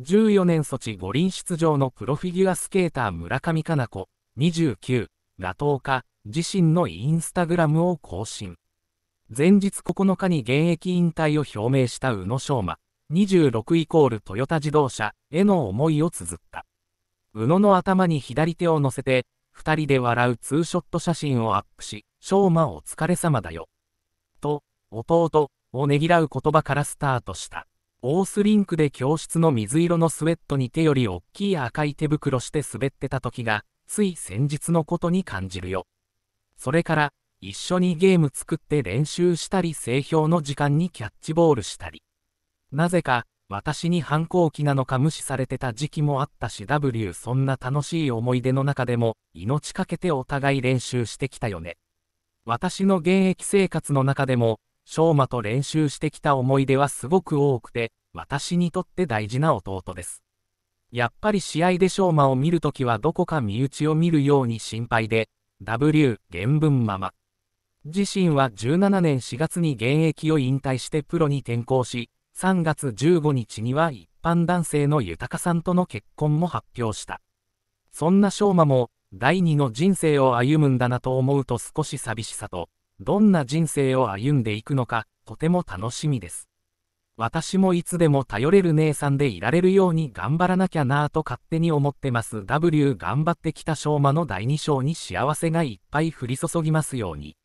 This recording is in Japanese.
1 4年措置五輪出場のプロフィギュアスケーター村上佳菜子29が10日、自身のインスタグラムを更新。前日9日に現役引退を表明した宇野昌磨、26イコールトヨタ自動車への思いを綴った。宇野の頭に左手を乗せて、二人で笑うツーショット写真をアップし、昌磨お疲れ様だよ。と、弟をねぎらう言葉からスタートした。オースリンクで教室の水色のスウェットに手より大きい赤い手袋して滑ってた時が、つい先日のことに感じるよ。それから、一緒にゲーム作って練習したり製氷の時間にキャッチボールしたり。なぜか、私に反抗期なのか無視されてた時期もあったし W そんな楽しい思い出の中でも命かけてお互い練習してきたよね。私の現役生活の中でも翔馬と練習してきた思い出はすごく多くて、私にとって大事な弟です。やっぱり試合で翔馬を見るときはどこか身内を見るように心配で、W 原文ママ。自身は17年4月に現役を引退してプロに転向し、3月15日には一般男性の豊さんとの結婚も発表した。そんな翔馬も、第二の人生を歩むんだなと思うと少し寂しさと、どんな人生を歩んでいくのか、とても楽しみです。私もいつでも頼れる姉さんでいられるように頑張らなきゃなぁと勝手に思ってます。W 頑張ってきた昭和の第2章に幸せがいっぱい降り注ぎますように。